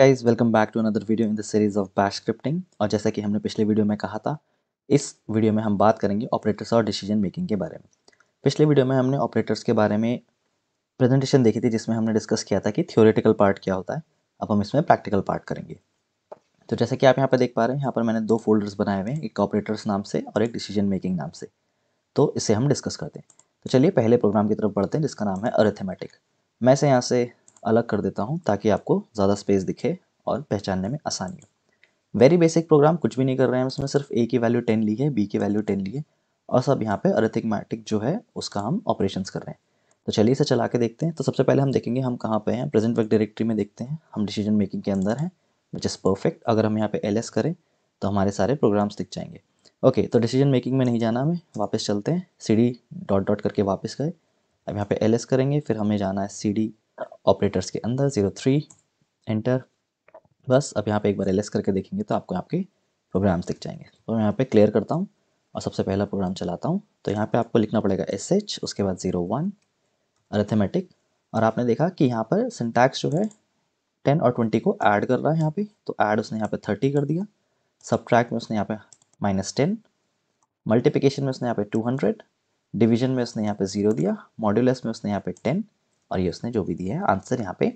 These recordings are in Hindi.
guys welcome back to another video in the series of bash scripting और जैसा कि हमने पिछले वीडियो में कहा था इस वीडियो में हम बात करेंगे ऑपरेटर्स और डिसीजन मेकिंग के बारे में पिछले वीडियो में हमने ऑपरेटर्स के बारे में प्रेजेंटेशन देखी थी जिसमें हमने डिस्कस किया था कि थियोरेटिकल पार्ट क्या होता है अब हम इसमें प्रैक्टिकल पार्ट करेंगे तो जैसा कि आप यहाँ पर देख पा रहे हैं यहाँ पर मैंने दो फोल्डर्स बनाए हुए हैं एक ऑपरेटर्स नाम से और एक डिसीजन मेकिंग नाम से तो इसे हम डिस्कस करते हैं तो चलिए पहले प्रोग्राम की तरफ बढ़ते हैं जिसका नाम है अरेथेमेटिक मैं से यहाँ से अलग कर देता हूँ ताकि आपको ज़्यादा स्पेस दिखे और पहचानने में आसानी हो वेरी बेसिक प्रोग्राम कुछ भी नहीं कर रहे हैं उसमें सिर्फ ए की वैल्यू टेन ली है बी की वैल्यू टेन ली है और सब यहाँ पे अरेथिकमेटिक जो है उसका हम ऑपरेशन कर रहे हैं तो चलिए इसे चला के देखते हैं तो सबसे पहले हम देखेंगे हम कहाँ पे हैं प्रेजेंट वर्क डायरेक्टरी में देखते हैं हम डिसीजन मेकिंग के अंदर हैं विच इज़ परफेक्ट अगर हम यहाँ पे एल करें तो हमारे सारे प्रोग्राम्स दिख जाएंगे ओके तो डिसीजन मेकिंग में नहीं जाना हमें वापस चलते हैं सी डी डॉट डॉट करके वापस गए अब यहाँ पे एल करेंगे फिर हमें जाना है सी डी ऑपरेटर्स के अंदर ज़ीरो थ्री एंटर बस अब यहाँ पे एक बार एल करके देखेंगे तो आपको यहाँ पे प्रोग्राम्स दिख जाएंगे तो मैं यहाँ पे क्लियर करता हूँ और सबसे पहला प्रोग्राम चलाता हूँ तो यहाँ पे आपको लिखना पड़ेगा एस एच उसके बाद ज़ीरो वन अरेथेमेटिक और आपने देखा कि यहाँ पर सिंटैक्स जो है टेन और ट्वेंटी को ऐड कर रहा है यहाँ पे तो ऐड उसने यहाँ पे थर्टी कर दिया सब में उसने यहाँ पे माइनस टेन मल्टीप्लिकेशन में उसने यहाँ पे टू हंड्रेड डिवीजन में उसने यहाँ पे ज़ीरो दिया मॉड्यूलस में उसने यहाँ पे टेन और ये उसने जो भी दिया है आंसर यहाँ पे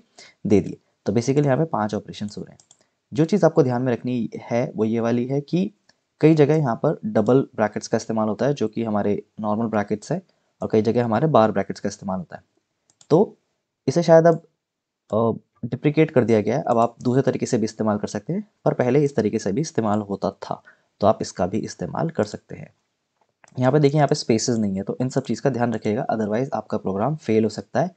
दे दिए तो बेसिकली यहाँ पे पांच ऑपरेशन हो रहे हैं जो चीज़ आपको ध्यान में रखनी है वो ये वाली है कि कई जगह यहाँ पर डबल ब्रैकेट्स का इस्तेमाल होता है जो कि हमारे नॉर्मल ब्रैकेट्स है और कई जगह हमारे बार ब्रैकेट्स का इस्तेमाल होता है तो इसे शायद अब डिप्रिकेट कर दिया गया है अब आप दूसरे तरीके से भी इस्तेमाल कर सकते हैं पर पहले इस तरीके से भी इस्तेमाल होता था तो आप इसका भी इस्तेमाल कर सकते हैं यहाँ पे देखिए यहाँ पे स्पेसेस नहीं है तो इन सब चीज़ का ध्यान रखिएगा अदरवाइज़ आपका प्रोग्राम फेल हो सकता है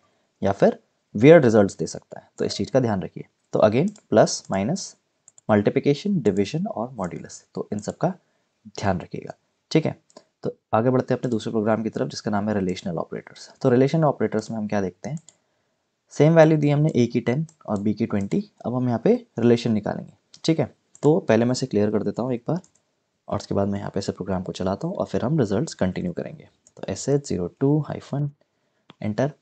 या फिर वेयर रिजल्ट दे सकता है तो इस चीज़ का ध्यान रखिए तो again plus minus multiplication division और मॉड्यूलस तो इन सब का ध्यान रखिएगा ठीक है तो आगे बढ़ते हैं अपने दूसरे प्रोग्राम की तरफ जिसका नाम है रिलेशनल ऑपरेटर्स तो रिलेशन ऑपरेटर्स में हम क्या देखते हैं सेम वैल्यू दी हमने ए की टेन और बी की ट्वेंटी अब हम यहाँ पे रिलेशन निकालेंगे ठीक है तो पहले मैं इसे क्लियर कर देता हूँ एक बार और उसके बाद मैं यहाँ पे इसे प्रोग्राम को चलाता हूँ और फिर हम रिजल्ट कंटिन्यू करेंगे तो S H zero two hyphen enter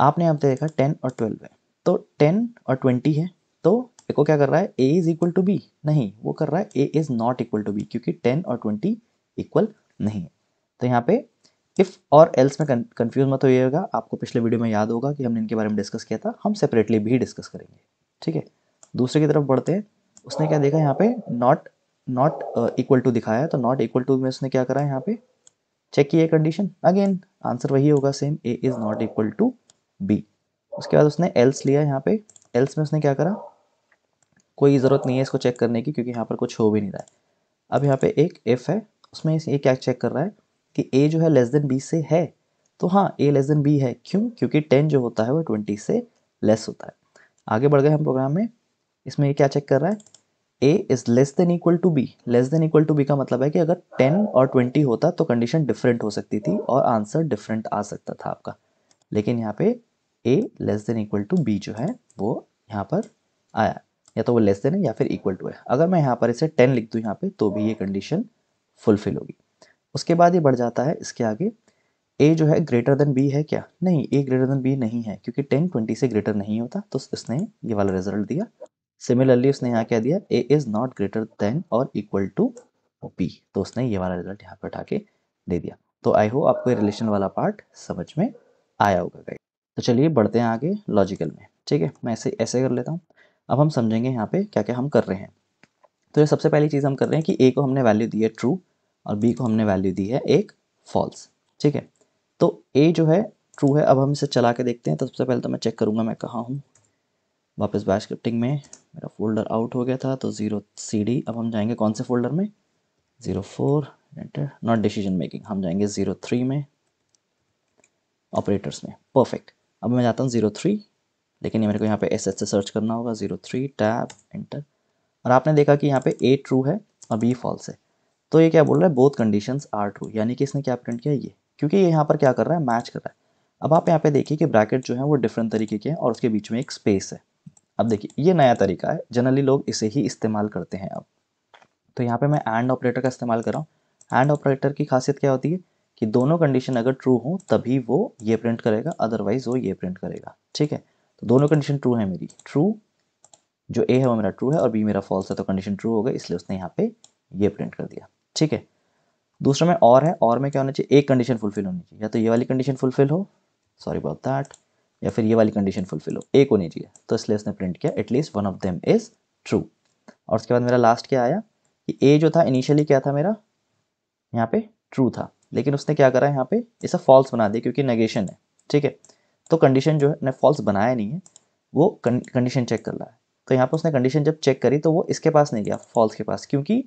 आपने यहाँ पे देखा टेन और ट्वेल्व है तो टेन और ट्वेंटी है तो देखो क्या कर रहा है A is equal to B नहीं वो कर रहा है A is not equal to B क्योंकि टेन और ट्वेंटी इक्वल नहीं है तो यहाँ पे इफ़ और एल्स में कन्फ्यूज मत होइएगा आपको पिछले वीडियो में याद होगा कि हमने इनके बारे में डिस्कस किया था हम सेपरेटली भी डिस्कस करेंगे ठीक है दूसरे की तरफ बढ़ते हैं उसने क्या देखा यहाँ पे नॉट नॉट इक्वल टू दिखाया तो नॉट इक्वल टू में उसने क्या करा यहाँ पे चेक किया कंडीशन अगेन आंसर वही होगा same A is not equal to B उसके बाद उसने एल्स लिया यहाँ पे एल्स में उसने क्या करा कोई ज़रूरत नहीं है इसको चेक करने की क्योंकि यहाँ पर कुछ हो भी नहीं रहा है अब यहाँ पे एक एफ़ है उसमें ये क्या चेक कर रहा है कि ए जो है लेस देन बी से है तो हाँ ए लेस देन बी है क्यों क्योंकि टेन जो होता है वो ट्वेंटी से लेस होता है आगे बढ़ गए हम प्रोग्राम में इसमें ये क्या चेक कर रहा है A is less than equal to B less than equal to B का मतलब है कि अगर टेन और ट्वेंटी होता तो कंडीशन डिफरेंट हो सकती थी और आंसर डिफरेंट आ सकता था आपका लेकिन यहाँ पे A less than equal to B जो है वो यहाँ पर आया या तो वो लेस देन है या फिर इक्वल टू है अगर मैं यहाँ पर इसे टेन लिख दूँ यहाँ पे तो भी ये कंडीशन फुलफिल होगी उसके बाद ये बढ़ जाता है इसके आगे ए जो है ग्रेटर देन बी है क्या नहीं ए ग्रेटर देन बी नहीं है क्योंकि टेन ट्वेंटी से ग्रेटर नहीं होता तो, तो उसने ये वाला रिजल्ट दिया सिमिलरली उसने यहाँ क्या दिया A is not greater than और इक्वल टू बी तो उसने ये वाला रिजल्ट यहाँ पर उठा के दे दिया तो आई होप आपको ये रिलेशन वाला पार्ट समझ में आया होगा गाइड तो चलिए बढ़ते हैं आगे लॉजिकल में ठीक है मैं ऐसे ऐसे कर लेता हूँ अब हम समझेंगे यहाँ पे क्या क्या हम कर रहे हैं तो ये सबसे पहली चीज़ हम कर रहे हैं कि ए को हमने वैल्यू दी है ट्रू और बी को हमने वैल्यू दी है एक फॉल्स ठीक है तो ए जो है ट्रू है अब हम इसे चला के देखते हैं तो सबसे पहले तो मैं चेक करूँगा मैं कहाँ हूँ वापस बैश स्क्रिप्टिंग में मेरा फोल्डर आउट हो गया था तो ज़ीरो सी अब हम जाएंगे कौन से फोल्डर में zero four not decision making हम जाएंगे ज़ीरो थ्री में ऑपरेटर्स में परफेक्ट अब मैं जाता हूँ जीरो थ्री लेकिन ये मेरे को यहाँ पे एस एस से सर्च करना होगा जीरो थ्री टैब एंटर और आपने देखा कि यहाँ पे ए ट्रू है और बी फॉल्स है तो ये क्या बोल रहा है बोथ कंडीशन आर ट्रू यानी कि इसने क्या प्रिंट किया ये क्योंकि ये यहाँ पर क्या कर रहा है मैच कर रहा है अब आप यहाँ पे देखिए कि ब्रैकेट जो है वो डिफरेंट तरीके के हैं और उसके बीच में एक स्पेस है अब देखिए ये नया तरीका है जनरली लोग इसे ही इस्तेमाल करते हैं अब तो यहाँ पे मैं एंड ऑपरेटर का इस्तेमाल कर रहा हूँ एंड ऑपरेटर की खासियत क्या होती है कि दोनों कंडीशन अगर ट्रू हो तभी वो ये प्रिंट करेगा अदरवाइज वो ये प्रिंट करेगा ठीक है तो दोनों कंडीशन ट्रू है मेरी ट्रू जो ए है वो मेरा ट्रू है और बी मेरा फॉल्स है तो कंडीशन ट्रू हो गई इसलिए उसने यहाँ पे ये प्रिंट कर दिया ठीक है दूसरा में और है और में क्या होना चाहिए एक कंडीशन फुलफिल होनी चाहिए या तो ये वाली कंडीशन फुलफिल हो सॉरी अबाउट दैट या फिर ये वाली कंडीशन फुलफिल हो एक होनी चाहिए तो इसलिए उसने प्रिंट किया at least one of them is true और उसके बाद मेरा लास्ट क्या आया कि ए जो था इनिशियली क्या था मेरा यहाँ पे ट्रू था लेकिन उसने क्या करा है यहाँ पे इसे फॉल्स बना दिया क्योंकि नेगेशन है ठीक है तो कंडीशन जो है फॉल्स बनाया नहीं है वो कंडीशन चेक कर रहा है तो यहाँ पर उसने कंडीशन जब चेक करी तो वो इसके पास नहीं गया फॉल्स के पास क्योंकि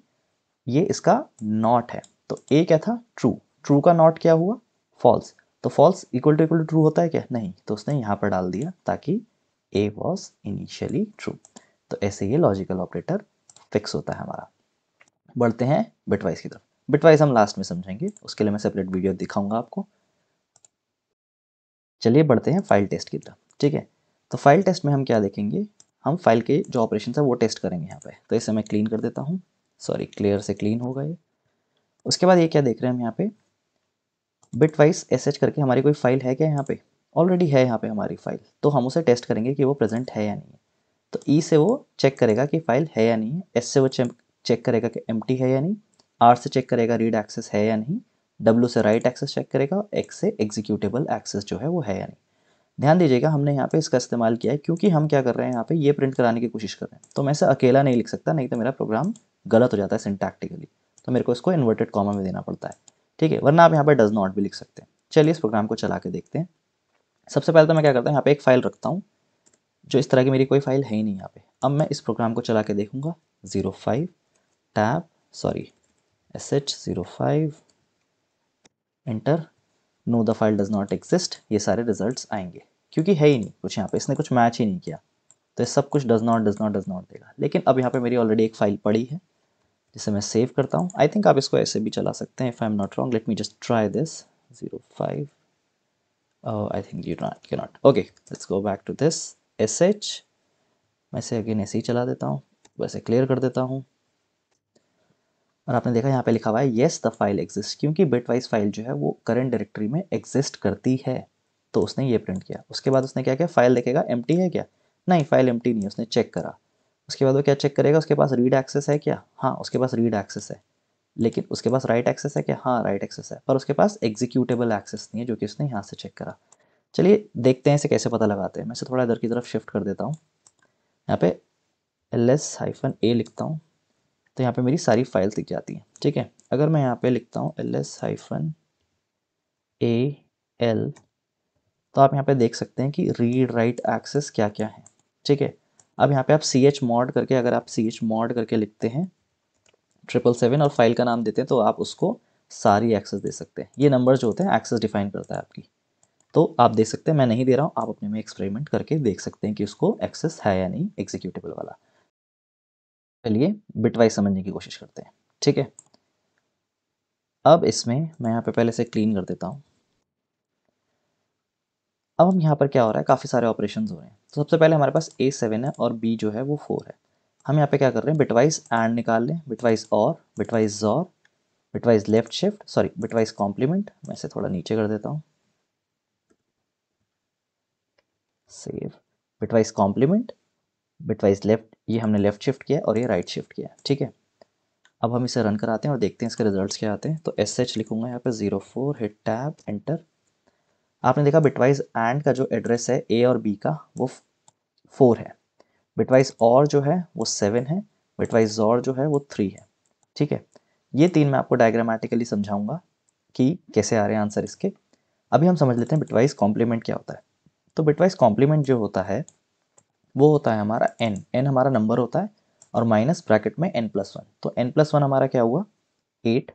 ये इसका नॉट है तो ए क्या था ट्रू ट्रू का नॉट क्या हुआ फॉल्स तो false equal to equal to true होता है क्या नहीं तो उसने यहाँ पर डाल दिया ताकि ए वॉज इनिशियली ट्रू तो ऐसे ये लॉजिकल ऑपरेटर फिक्स होता है हमारा बढ़ते हैं बिटवाइज की तरफ बिटवाइज हम लास्ट में समझेंगे उसके लिए मैं सेपरेट वीडियो दिखाऊंगा आपको चलिए बढ़ते हैं फाइल टेस्ट की तरफ ठीक है तो फाइल टेस्ट में हम क्या देखेंगे हम फाइल के जो ऑपरेशन है वो टेस्ट करेंगे यहाँ पे तो इसे मैं क्लीन कर देता हूँ सॉरी क्लियर से क्लीन होगा ये उसके बाद ये क्या देख रहे हैं हम यहाँ पे बिट वाइज एस करके हमारी कोई फाइल है क्या यहाँ पे ऑलरेडी है यहाँ पे हमारी फाइल तो हम उसे टेस्ट करेंगे कि वो प्रेजेंट है या नहीं है तो ई e से वो चेक करेगा कि फाइल है या नहीं है एस से वो चेक करेगा कि एम है या नहीं आर से चेक करेगा रीड एक्सेस है या नहीं डब्ल्यू से राइट एक्सेस चेक करेगा एक्स से एग्जीक्यूटेबल एक्सेस जो है वो है या नहीं ध्यान दीजिएगा हमने यहाँ पे इसका इस्तेमाल किया है क्योंकि हम क्या कर रहे हैं यहाँ पे ये प्रिंट कराने की कोशिश कर रहे हैं तो मैं इसे अकेला नहीं लिख सकता नहीं तो मेरा प्रोग्राम गलत हो जाता है सिंटैक्टिकली तो मेरे को इसको इन्वर्टेड कॉमा में देना पड़ता है ठीक है वरना आप यहाँ पर डज नॉट भी लिख सकते हैं चलिए इस प्रोग्राम को चला के देखते हैं सबसे पहले तो मैं क्या करता हूँ यहाँ पर एक फ़ाइल रखता हूँ जो इस तरह की मेरी कोई फाइल है ही नहीं यहाँ पर अब मैं इस प्रोग्राम को चला के देखूँगा zero five tab sorry sh05 enter no the file does not exist ये सारे रिजल्ट्स आएंगे क्योंकि है ही नहीं कुछ यहाँ पे इसने कुछ मैच ही नहीं किया तो ये सब कुछ does not does not does not देगा लेकिन अब यहाँ पे मेरी ऑलरेडी एक फाइल पड़ी है जिसे मैं सेव करता हूँ आई थिंक आप इसको ऐसे भी चला सकते हैं if I am not wrong let me just try this zero five I think you not के not okay let's go back to this S H मैं इसे अगेन ऐसे ही चला देता हूँ वैसे क्लियर कर देता हूँ और आपने देखा यहाँ पे लिखा हुआ है येस द फाइल एग्जिस्ट क्योंकि बिट वाइज फाइल जो है वो करंट डायरेक्टरी में एग्जिस्ट करती है तो उसने ये प्रिंट किया उसके बाद उसने क्या किया फाइल देखेगा एम है क्या नहीं फाइल एम नहीं उसने चेक करा उसके बाद वो क्या चेक करेगा उसके पास रीड एक्सेस है क्या हाँ उसके पास रीड एक्सेस है लेकिन उसके पास राइट एक्सेस है क्या हाँ राइट एक्सेस है पर उसके पास एग्जीक्यूटेबल एक्सेस नहीं है जो कि उसने यहाँ से चेक करा चलिए देखते हैं इसे कैसे पता लगाते हैं मैं इसे थोड़ा इधर की तरफ शिफ्ट कर देता हूँ यहाँ पे एल एस हाइफन ए लिखता हूँ तो यहाँ पे मेरी सारी फाइल दिख जाती हैं ठीक है अगर मैं यहाँ पे लिखता हूँ L S hyphen A L तो आप यहाँ पे देख सकते हैं कि रीड राइट एक्सेस क्या क्या है ठीक है अब यहाँ पे आप सी एच मॉड करके अगर आप सी एच मॉड करके लिखते हैं ट्रिपल सेवन और फाइल का नाम देते हैं तो आप उसको सारी एक्सेस दे सकते हैं ये नंबर जो होते हैं एक्सेस डिफाइन करता है आपकी तो आप देख सकते हैं मैं नहीं दे रहा हूँ आप अपने में एक्सपेरिमेंट करके देख सकते हैं कि उसको एक्सेस है या नहीं एग्जीक्यूटिबल वाला चलिए बिटवाइज समझने की कोशिश करते हैं ठीक है अब इसमें मैं यहाँ पे पहले से क्लीन कर देता हूँ अब हम यहाँ पर क्या हो रहा है काफ़ी सारे ऑपरेशन हो रहे हैं तो सबसे पहले हमारे पास ए सेवन है और बी जो है वो फोर है हम यहाँ पे क्या कर रहे हैं बिटवाइज एंड निकाल लें बिटवाइज और बिटवाइज और bitwise left shift sorry bitwise complement मैं इसे थोड़ा नीचे कर देता हूँ save bitwise complement bitwise left ये हमने लेफ़्ट शिफ्ट किया और ये राइट शिफ्ट किया ठीक है अब हम इसे रन कराते हैं और देखते हैं इसके रिजल्ट्स क्या आते हैं तो एस एच लिखूंगा यहाँ पे zero four hit tab enter आपने देखा बिटवाइज एंड का जो एड्रेस है ए और बी का वो फोर है बिटवाइज और जो है वो सेवन है बिटवाइज और जो है वो थ्री है ठीक है ये तीन मैं आपको डायग्रामेटिकली समझाऊंगा कि कैसे आ रहे हैं आंसर इसके अभी हम समझ लेते हैं बिटवाइज कॉम्प्लीमेंट क्या होता है तो बिटवाइज कॉम्प्लीमेंट जो होता है वो होता है हमारा एन एन हमारा नंबर होता है और माइनस ब्रैकेट में एन प्लस वन तो एन प्लस वन हमारा क्या हुआ एट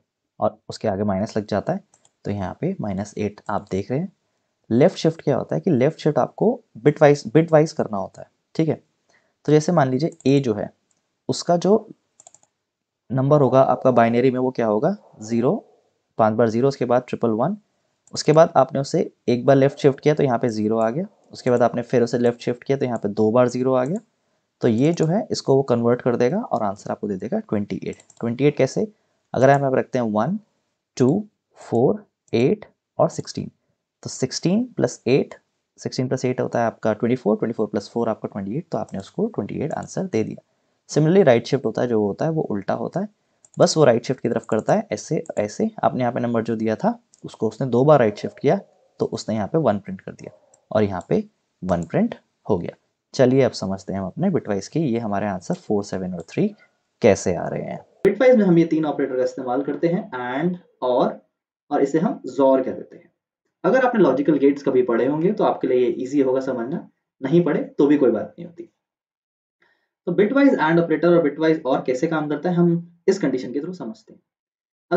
और उसके आगे माइनस लग जाता है तो यहाँ पे माइनस एट आप देख रहे हैं लेफ्ट शिफ्ट क्या होता है कि लेफ्ट शिफ्ट आपको बिट वाइज बिट वाइज करना होता है ठीक है तो जैसे मान लीजिए ए जो है उसका जो नंबर होगा आपका बाइनरी में वो क्या होगा ज़ीरो पाँच बार ज़ीरो उसके बाद ट्रिपल वन उसके बाद आपने उसे एक बार लेफ्ट शिफ्ट किया तो यहाँ पे ज़ीरो आ गया उसके बाद आपने फिर उसे लेफ्ट शिफ्ट किया तो यहाँ पे दो बार ज़ीरो आ गया तो ये जो है इसको वो कन्वर्ट कर देगा और आंसर आपको दे देगा ट्वेंटी एट ट्वेंटी एट कैसे अगर हम आप रखते हैं वन टू फोर एट और सिक्सटीन तो sixteen plus eight sixteen plus eight होता है आपका twenty four twenty four plus four आपका ट्वेंटी एट तो आपने उसको ट्वेंटी एट आंसर दे दिया सिमिलरली राइट शिफ्ट होता है जो होता है वो उल्टा होता है बस वो राइट शिफ्ट की तरफ करता है ऐसे ऐसे आपने यहाँ पे नंबर जो दिया था उसको उसने दो बार राइट शिफ्ट किया तो उसने यहाँ पे वन प्रिंट कर दिया और यहाँ पे वन प्रिंट हो गया चलिए अब समझते हैं हम अपने बिटवाइज की ये हमारे आंसर फोर सेवन और थ्री कैसे आ रहे हैं बिटवाइज में हम ये तीन ऑपरेटर का इस्तेमाल करते हैं एंड और और इसे हम जोर कह देते हैं अगर आपने लॉजिकल गेट्स कभी पढ़े होंगे तो आपके लिए ये ईजी होगा समझना नहीं पढ़े तो भी कोई बात नहीं होती तो बिटवाइज एंड ऑपरेटर और बिटवाइज और कैसे काम करता है हम इस कंडीशन के थ्रू समझते हैं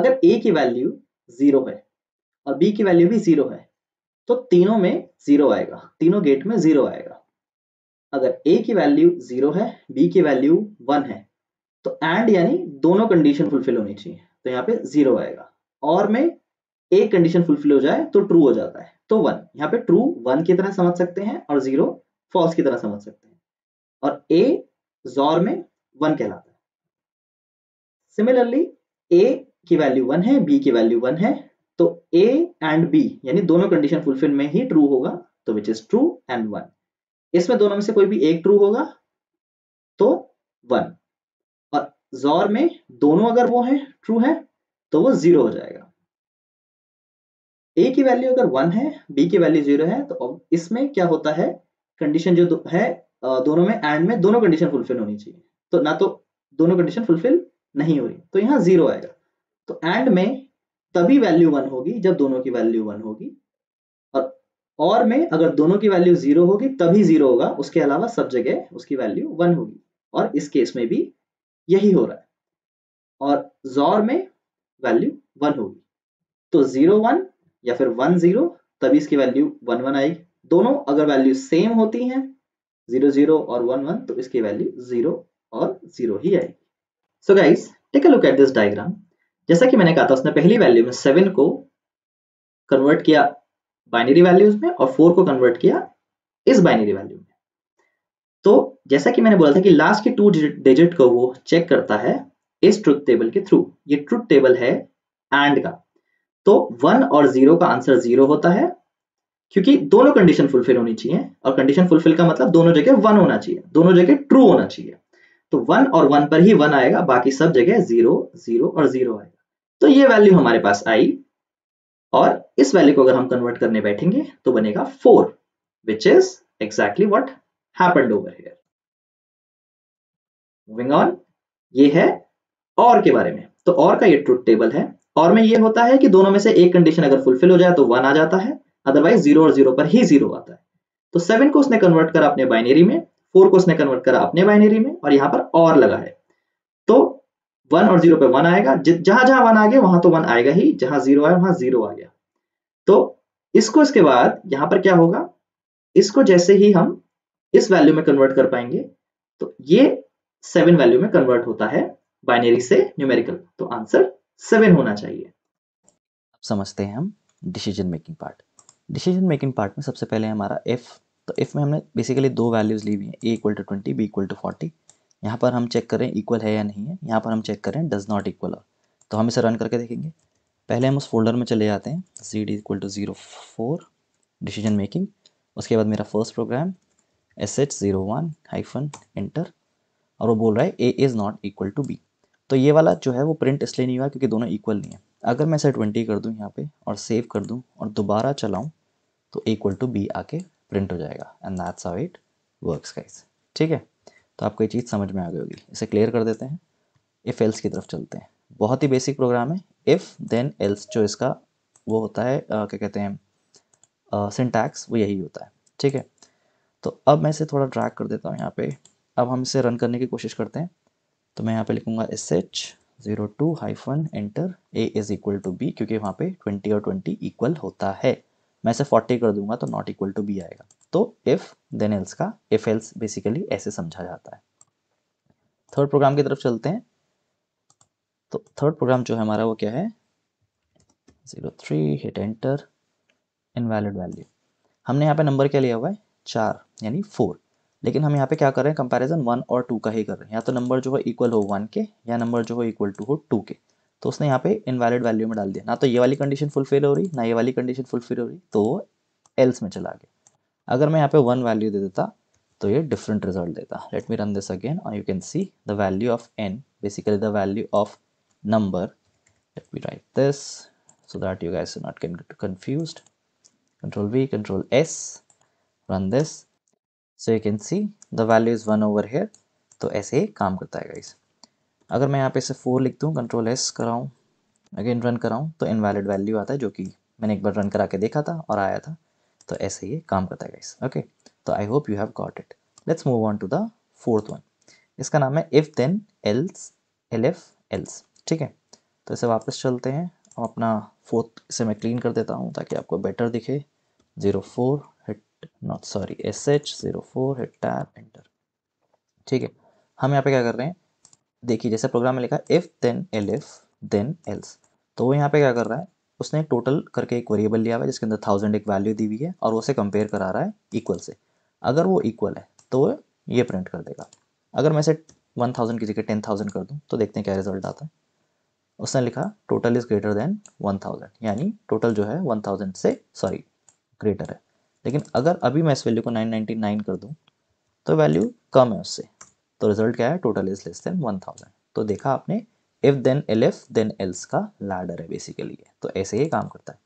अगर ए की वैल्यू जीरो है और बी की वैल्यू भी जीरो है तो तीनों में जीरो आएगा तीनों गेट में जीरो आएगा अगर ए की वैल्यू जीरो है बी की वैल्यू वन है तो एंड यानी दोनों कंडीशन फुलफिल होनी चाहिए तो यहाँ पे जीरो आएगा और में एक कंडीशन फुलफिल हो जाए तो ट्रू हो जाता है तो वन यहाँ पे ट्रू वन की तरह समझ सकते हैं और जीरो फॉल्स की तरह समझ सकते हैं और ए जोर में वन कहलाता है सिमिलरली ए की वैल्यू वन है बी की वैल्यू वन है तो ए एंड बी यानी दोनों कंडीशन फुलफिल में ही ट्रू होगा तो which is true and one इसमें दोनों में से कोई भी एक ट्रू होगा तो वन और जोर में दोनों अगर वो है ट्रू है तो वो जीरो हो जाएगा ए की वैल्यू अगर वन है बी की वैल्यू जीरो है तो इसमें क्या होता है कंडीशन जो है दोनों में एंड में दोनों कंडीशन फुलफिल होनी चाहिए तो ना तो दोनों कंडीशन फुलफिल नहीं हो रही तो यहां जीरो आएगा तो एंड में तभी वैल्यू वन होगी जब दोनों की वैल्यू वन होगी और और में अगर दोनों की वैल्यू जीरो होगी तभी जीरो होगा उसके अलावा सब जगह उसकी वैल्यू वन होगी और इस केस में भी यही हो रहा है और जोर में वैल्यू वन होगी तो जीरो वन या फिर वन जीरो तभी इसकी वैल्यू वन वन आएगी दोनों अगर वैल्यू सेम होती हैं जीरो जीरो और वन वन तो इसकी वैल्यू जीरो और जीरो ही आएगी so guys take a look at this diagram जैसा कि मैंने कहा था उसने पहली वैल्यू में सेवन को कन्वर्ट किया बाइनरी वैल्यूज में और फोर को कन्वर्ट किया इस बाइनरी वैल्यू में तो जैसा कि मैंने बोला था कि लास्ट के टू डिजिट को वो चेक करता है इस ट्रुथ टेबल के थ्रू ये ट्रुथ टेबल है एंड का तो वन और जीरो का आंसर जीरो होता है क्योंकि दोनों कंडीशन फुलफिल होनी चाहिए और कंडीशन फुलफिल का मतलब दोनों जगह वन होना चाहिए दोनों जगह ट्रू होना चाहिए तो वन और वन पर ही वन आएगा बाकी सब जगह जीरो जीरो और जीरो आएगा तो ये वैल्यू हमारे पास आई और इस वैल्यू को अगर हम कन्वर्ट करने बैठेंगे तो बनेगा four which is exactly what happened over here moving on ये है और के बारे में तो और का ये ट्रूथ टेबल है और में ये होता है कि दोनों में से एक कंडीशन अगर फुलफिल हो जाए तो वन आ जाता है अदरवाइज जीरो और जीरो पर ही जीरो आता है तो सेवन को उसने कन्वर्ट करा अपने बाइनेरी में फोर को उसने कन्वर्ट करा अपने बाइनेरी में और यहां पर और लगा है वन और जीरो पे वन आएगा जहां जहां वन आ गया वहां तो वन आएगा ही जहां जीरो आया वहां जीरो आ गया तो इसको इसके बाद यहां पर क्या होगा इसको जैसे ही हम इस वैल्यू में कन्वर्ट कर पाएंगे तो ये सेवन वैल्यू में कन्वर्ट होता है बाइनरी से न्यूमेरिकल तो आंसर सेवन होना चाहिए समझते हैं हम decision making part decision making part में सबसे पहले हमारा एफ तो एफ में हमने बेसिकली दो वैल्यूज ली हुई है A equal to twenty B equal to forty यहाँ पर हम चेक करें इक्वल है या नहीं है यहाँ पर हम चेक करें डज़ नॉट इक्वल आर तो हम इसे रन करके देखेंगे पहले हम उस फोल्डर में चले जाते हैं D equal to zero four decision making उसके बाद मेरा first program S H zero one hyphen enter और वो बोल रहा है A is not equal to B तो ये वाला जो है वो प्रिंट इसलिए नहीं हुआ क्योंकि दोनों इक्वल नहीं है अगर मैं इसे ट्वेंटी कर दूँ यहाँ पे और सेव कर दूँ और दोबारा चलाऊँ तो इक्वल टू बी आके प्रिंट हो जाएगा and that's how it works guys ठीक है तो आपको ये चीज़ समझ में आ गई होगी इसे क्लियर कर देते हैं इफ़ एल्स की तरफ चलते हैं बहुत ही बेसिक प्रोग्राम है इफ़ देन एल्स जो इसका वो होता है आ, क्या कहते हैं सिंटैक्स वो यही होता है ठीक है तो अब मैं इसे थोड़ा ड्रैग कर देता हूँ यहाँ पे अब हम इसे रन करने की कोशिश करते हैं तो मैं यहाँ पे लिखूँगा S H zero two hyphen enter A is equal to B क्योंकि वहाँ पे ट्वेंटी और ट्वेंटी इक्वल होता है मैं इसे फोर्टी कर दूंगा तो नॉट इक्वल टू बी आएगा तो इफ देन एल्स का इफ एल्स बेसिकली ऐसे समझा जाता है थर्ड प्रोग्राम की तरफ चलते हैं तो थर्ड प्रोग्राम जो है हमारा वो क्या है zero three hit enter invalid value हमने यहाँ पे नंबर क्या लिया हुआ है चार यानी फोर लेकिन हम यहाँ पे क्या कर रहे हैं कंपैरिजन वन और टू का ही कर रहे हैं या तो नंबर जो है इक्वल हो वन के या नंबर जो है इक्वल टू हो टू के तो उसने यहाँ पे इनवैलिड वैल्यू में डाल दिया ना तो ये वाली कंडीशन फुलफिल हो रही ना ये वाली कंडीशन फुलफिल हो रही तो वो एल्स में चला गया अगर मैं यहाँ पे वन वैल्यू दे देता तो ये डिफरेंट रिजल्ट देता let me run this again और you can see the value of N basically the value of number let me write this so that you guys not can get confuse control V control S run this so you can see the value is one over here तो ऐसे ही काम करता है गाइस अगर मैं यहाँ पे इसे फोर लिख दूँ कंट्रोल एस कराऊँ अगेन रन कराऊँ तो इनवैलिड वैल्यू आता है जो कि मैंने एक बार रन करा के देखा था और आया था तो ऐसे ये काम करता है ओके तो I hope you have got it let's move on to the fourth one इसका नाम है if then else L F else ठीक है तो इसे वापस चलते हैं और अपना फोर्थ इसे मैं क्लीन कर देता हूँ ताकि आपको बेटर दिखे zero four hit not sorry S H zero four hit tab enter ठीक है हम यहाँ पे क्या कर रहे हैं देखिए जैसे प्रोग्राम में लिखा if then L F then else तो वो यहाँ पे क्या कर रहा है उसने एक टोटल करके एक वेरिएबल लिया हुआ है जिसके अंदर थाउजेंड एक वैल्यू दी हुई है और उसे कंपेयर करा रहा है इक्वल से अगर वो इक्वल है तो ये प्रिंट कर देगा अगर मैं इसे वन थाउजेंड की जगह टेन थाउजेंड कर दूँ तो देखते हैं क्या रिजल्ट आता है उसने लिखा total is greater than one thousand यानी टोटल जो है वन थाउजेंड से सॉरी ग्रेटर है लेकिन अगर अभी मैं इस वैल्यू को नाइन नाइन्टी नाइन कर दूँ तो वैल्यू कम है उससे तो रिजल्ट क्या है total is less than one thousand तो देखा आपने if then L F then else का लाडर है बेसिकली तो ऐसे ही काम करता है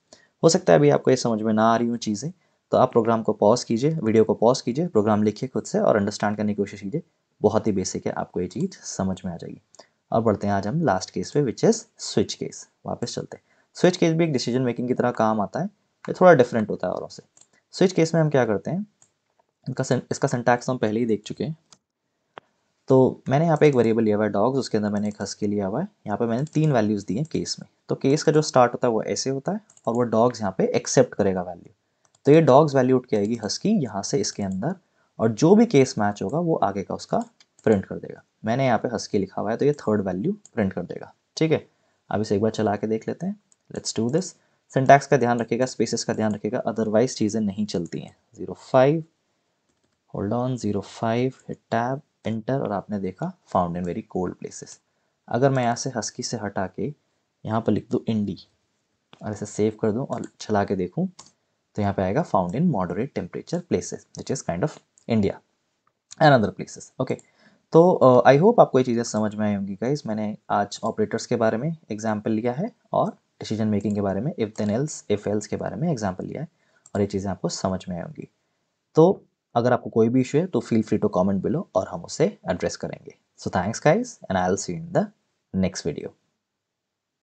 हो सकता है अभी आपको ये समझ में ना आ रही हूँ चीज़ें तो आप प्रोग्राम को पॉज कीजिए वीडियो को पॉज कीजिए प्रोग्राम लिखिए खुद से और अंडरस्टैंड करने की कोशिश कीजिए बहुत ही बेसिक है आपको ये चीज़ समझ में आ जाएगी और बढ़ते हैं आज हम लास्ट केस पे विच इज़ स्विच केस वापस चलते हैं स्विच केस भी एक डिसीजन मेकिंग की तरह काम आता है ये थोड़ा डिफरेंट होता है औरों से स्विच केस में हम क्या करते हैं इनका इसका सेंटैक्स तो हम पहले ही देख चुके हैं तो मैंने यहाँ पे एक वेरिएबल लिया हुआ है डॉग्स उसके अंदर मैंने एक के लिया हुआ है यहाँ पे मैंने तीन वैल्यूज़ दी हैं केस में तो केस का जो स्टार्ट होता है वो ऐसे होता है और वो डॉग्स यहाँ पे एक्सेप्ट करेगा वैल्यू तो ये डॉग्स वैल्यू उठ के आएगी हस्की यहाँ से इसके अंदर और जो भी केस मैच होगा वो आगे का उसका प्रिंट कर देगा मैंने यहाँ पे हस्की लिखा हुआ है तो ये थर्ड वैल्यू प्रिंट कर देगा ठीक है अब इसे एक बार चला के देख लेते हैं लेट्स डू दिस सिंटैक्स का ध्यान रखेगा स्पेसिस का ध्यान रखेगा अदरवाइज चीज़ें नहीं चलती हैं zero five hold on zero five tab enter और आपने देखा found in very cold places अगर मैं यहाँ से हस्की से हटा के यहाँ पर लिख दूँ इंडी और इसे सेव कर दूँ और चला के देखूँ तो यहाँ पे आएगा found in moderate temperature places which is kind of India and other places okay तो आई uh, होप आपको ये चीज़ें समझ में आई होंगी गाइज मैंने आज ऑपरेटर्स के बारे में एग्जाम्पल लिया है और डिसीजन मेकिंग के बारे में if then else if else के बारे में एग्जाम्पल लिया है और ये चीज़ें आपको समझ में आई होंगी तो अगर आपको कोई भी इशू है तो feel free to comment below और हम उसे एड्रेस करेंगे so thanks guys and I'll see in the next video